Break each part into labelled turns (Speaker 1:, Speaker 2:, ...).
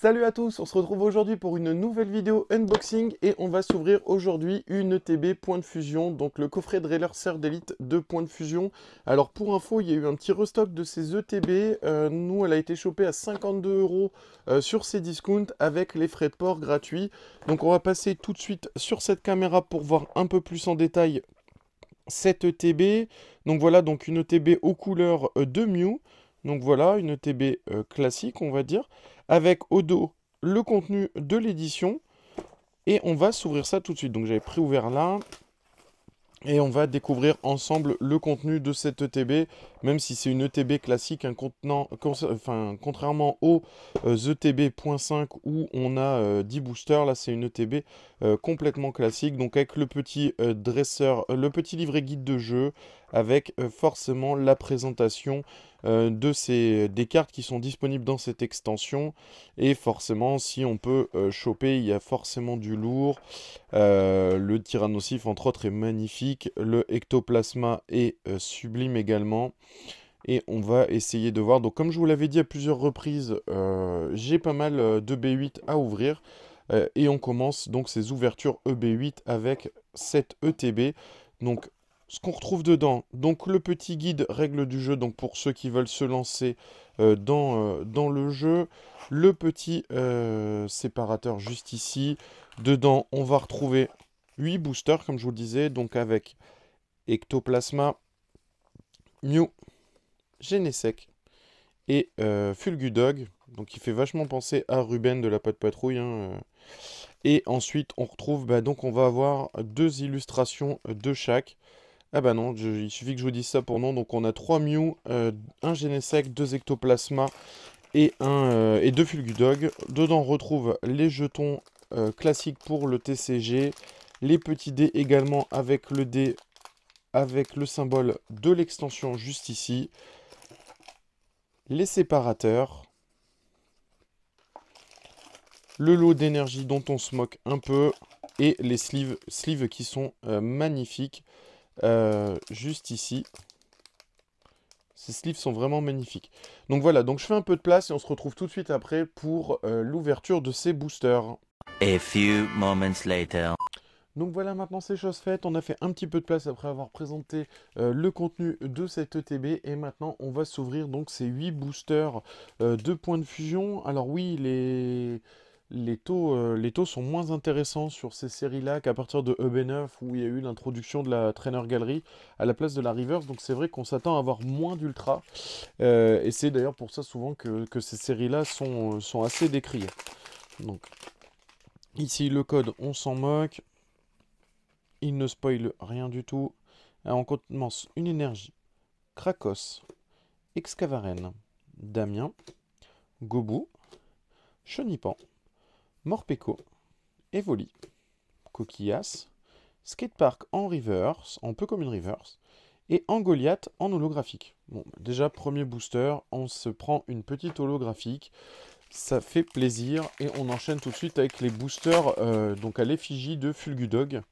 Speaker 1: Salut à tous, on se retrouve aujourd'hui pour une nouvelle vidéo unboxing et on va s'ouvrir aujourd'hui une ETB point de fusion, donc le coffret railer Ser d'élite de point de fusion. Alors pour info, il y a eu un petit restock de ces ETB, euh, nous elle a été chopée à 52 euros euh, sur ces discounts avec les frais de port gratuits. Donc on va passer tout de suite sur cette caméra pour voir un peu plus en détail cette ETB. Donc voilà, donc une ETB aux couleurs euh, de Mew. Donc voilà, une ETB euh, classique, on va dire, avec au dos le contenu de l'édition. Et on va s'ouvrir ça tout de suite. Donc j'avais préouvert là. Et on va découvrir ensemble le contenu de cette ETB, même si c'est une ETB classique, un hein, contrairement aux ETB.5 euh, où on a 10 euh, boosters, là c'est une ETB complètement classique, donc avec le petit dresseur, le petit livret guide de jeu, avec euh, forcément la présentation euh, de ces, des cartes qui sont disponibles dans cette extension. Et forcément, si on peut euh, choper, il y a forcément du lourd. le Tyrannosif, entre autres, est magnifique. Le Ectoplasma est sublime également. Et on va essayer de voir. Donc, comme je vous l'avais dit à plusieurs reprises, j'ai pas mal de B8 à ouvrir. et on commence donc ces ouvertures EB8 avec 7 ETB. Donc ce qu'on retrouve dedans, donc le petit guide règle du jeu, donc pour ceux qui veulent se lancer euh, euh, dans, le jeu, le petit euh, séparateur juste ici. Dedans, on va retrouver 8 boosters, comme je vous le disais, donc avec Ectoplasma, Mew, Genesec et Fulgudog, donc il fait vachement penser à Ruben de la patte Patrouille. Hein, et ensuite, on retrouve, bah, donc on va avoir deux illustrations de chaque. Ah bah non, il suffit que je vous dise ça pour non. Donc on a 3 Mew, euh, un Genesec, 2 Ectoplasma et, euh, et 2 Fulgudog. Dedans on retrouve les jetons euh, classiques pour le TCG, les petits dés également avec le dé avec le symbole de l'extension juste ici, les séparateurs, le lot d'énergie dont on se moque un peu, et les sleeves, sleeves qui sont magnifiques. Euh, juste ici. Ces sleeves sont vraiment magnifiques. Donc voilà, donc je fais un peu de place et on se retrouve tout de suite après pour euh, l'ouverture de ces boosters. A few moments later. Donc voilà, maintenant c'est chose faite, on a fait un petit peu de place après avoir présenté euh, le contenu de cette ETB et maintenant on va s'ouvrir donc ces 8 boosters de points de fusion. Alors oui, les les taux, euh, les taux sont moins intéressants sur ces séries-là qu'à partir de EB9 où il y a eu l'introduction de la trainer galerie à la place de la reverse. Donc c'est vrai qu'on s'attend à avoir moins d'ultra. Euh, et c'est d'ailleurs pour ça souvent que, ces séries-là euh, sont, assez décriées. Donc ici le code, on s'en moque. Il ne spoil rien du tout. Ah, on commence une énergie. Krakos, Excavaren, Damien, Gobu, Chenipan. Morpeko, Evoli, Coquillas, Skatepark en reverse, en peu comme une reverse, et Angoliath en holographique. Bon, bah, déjà, premier booster, on se prend une petite holographique, ça fait plaisir, et on enchaîne tout de suite avec les boosters euh, donc à l'effigie de Fulgudog,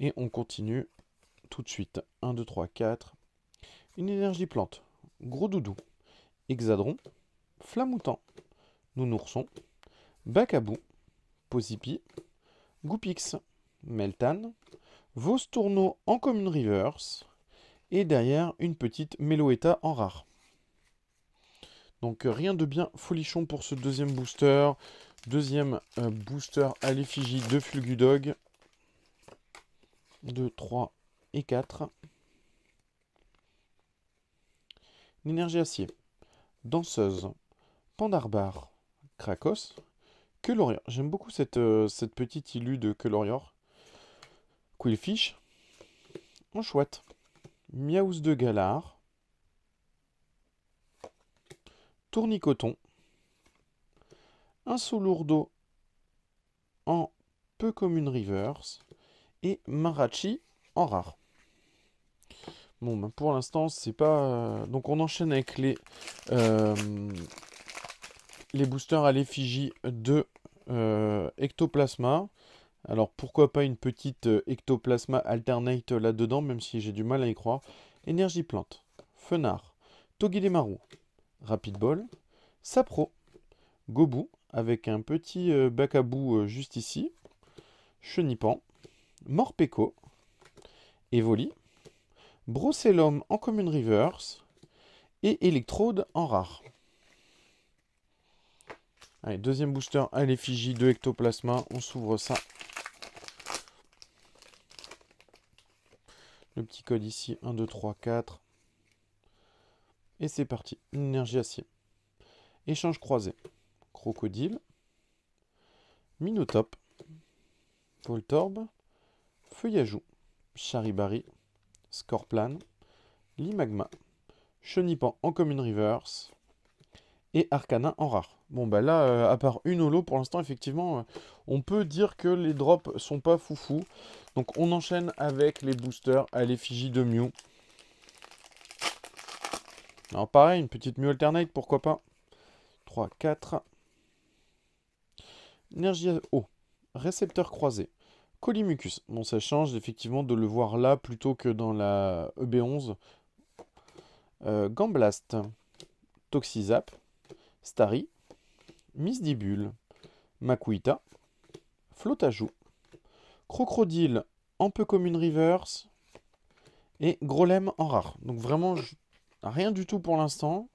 Speaker 1: et on continue tout de suite. 1, 2, 3, 4. Une énergie plante, gros doudou, hexadron, flammoutant, Nous bac à Posipi, Goupix, Meltan, Vostourno en commune reverse, et derrière une petite Meloetta en rare. Donc euh, rien de bien folichon pour ce deuxième booster. Deuxième euh, booster à l'effigie de Fulgudog. 2, 3 et 4. L'énergie acier. Danseuse. Pandarbar. Krakos. Que J'aime beaucoup cette, euh, cette petite ilu de Que Quillfish. en chouette. Miaus de Galard. Tournicoton. Un lourdeau en peu commune rivers Et Marachi en rare. Bon, ben, pour l'instant, c'est pas... Euh, donc on enchaîne avec les... Euh, les boosters à l'effigie de euh, Ectoplasma. Alors pourquoi pas une petite euh, Ectoplasma Alternate là-dedans, même si j'ai du mal à y croire. Énergie Plante, Fenard, Togilemaru, Rapid Ball, Sapro, Gobou, avec un petit euh, bac à bout juste ici, Chenipan, Morpeko, Evoli, Brocellum en commune Reverse et Electrode en rare. Allez, deuxième booster à l'effigie de Ectoplasma. On s'ouvre ça. Le petit code ici, 1, 2, 3, 4. Et c'est parti, énergie acier. Échange croisé. Crocodile. Minotope. Voltorb. Feuillajou. Charibari. Scorplan. Limagma. Chenipan en commune reverse et Arcana en rare. Bon, bah là, euh, à part une holo, pour l'instant, effectivement, euh, on peut dire que les drops sont pas foufou. Donc, on enchaîne avec les boosters à l'effigie de Mew. Alors, pareil, une petite Mew alternate, pourquoi pas 3, 4. Énergie haut. Récepteur croisé. Colimucus. Bon, ça change effectivement de le voir là plutôt que dans la EB11. Euh, Gamblast. Toxizap. Starry, Misdibule, Makuita, Flotajou, Crocodile en peu commune reverse et Grolem en rare. Donc vraiment, rien du tout pour l'instant,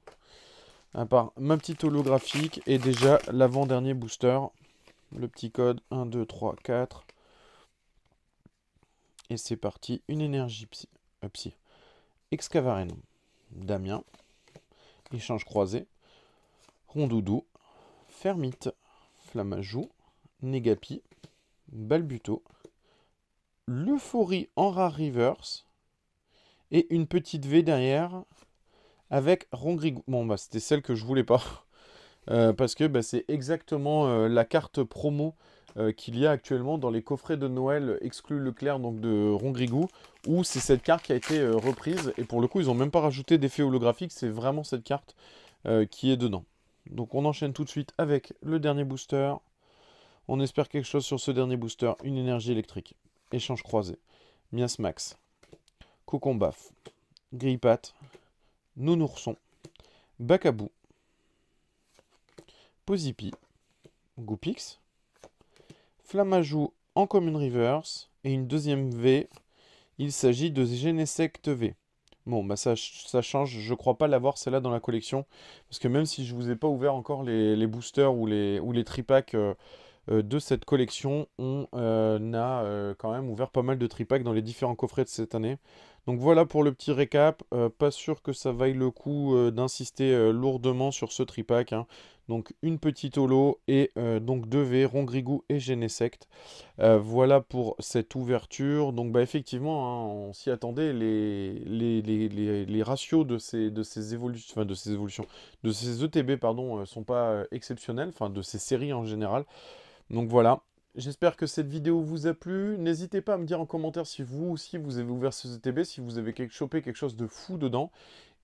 Speaker 1: à part ma petite holographique et déjà l'avant-dernier booster. Le petit code 1, 2, 3, 4. Et c'est parti, une énergie psy. Euh, Damien, échange croisé, Rondoudou, Fermite, Flamajou, Negapi, Balbuto, l'Euphorie en rare reverse et une petite V derrière avec Rongrigou. Bon, bah, c'était celle que je voulais pas. Euh, parce que bah, c'est exactement euh, la carte promo euh, qu'il y a actuellement dans les coffrets de Noël exclu Leclerc donc de Rongrigou où c'est cette carte qui a été reprise et pour le coup ils n'ont même pas rajouté d'effet holographique c'est vraiment cette carte qui est dedans donc on enchaîne tout de suite avec le dernier booster. On espère quelque chose sur ce dernier booster. Une énergie électrique. Échange croisé. Miasmax. Coconbaf. Grippat. Nounourson. Bacabou. Posipi. Goupix. flamajou en commune reverse. Et une deuxième V. Il s'agit de Genesect V. Bon, bah ça, change. Je crois pas l'avoir celle-là dans la collection. Parce que même si je ne vous ai pas ouvert encore les, boosters ou les, tripacks euh, euh, de cette collection, on euh, a quand même ouvert pas mal de tripacks dans les différents coffrets de cette année. Donc voilà pour le petit récap. Euh, pas sûr que ça vaille le coup euh, d'insister euh, lourdement sur ce tripack. Hein. Donc une petite holo et donc 2V, Rongrigou et Genesect. voilà pour cette ouverture. Donc bah, effectivement, hein, on s'y attendait. Les, les, ratios de ces, de ces évolutions, de ces évolutions, de ces ETB, pardon, sont pas exceptionnels, enfin de ces séries en général. Donc voilà, J'espère que cette vidéo vous a plu. N'hésitez pas à me dire en commentaire si vous aussi vous avez ouvert ce ZTB, si vous avez quelque, chopé quelque chose de fou dedans.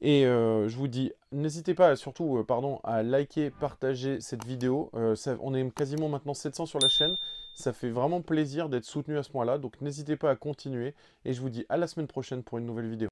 Speaker 1: Et euh, je vous dis, n'hésitez pas surtout euh, pardon, à liker, partager cette vidéo. Euh, on est quasiment maintenant 700 sur la chaîne. Ça fait vraiment plaisir d'être soutenu à ce moment là Donc n'hésitez pas à continuer. Et je vous dis à la semaine prochaine pour une nouvelle vidéo.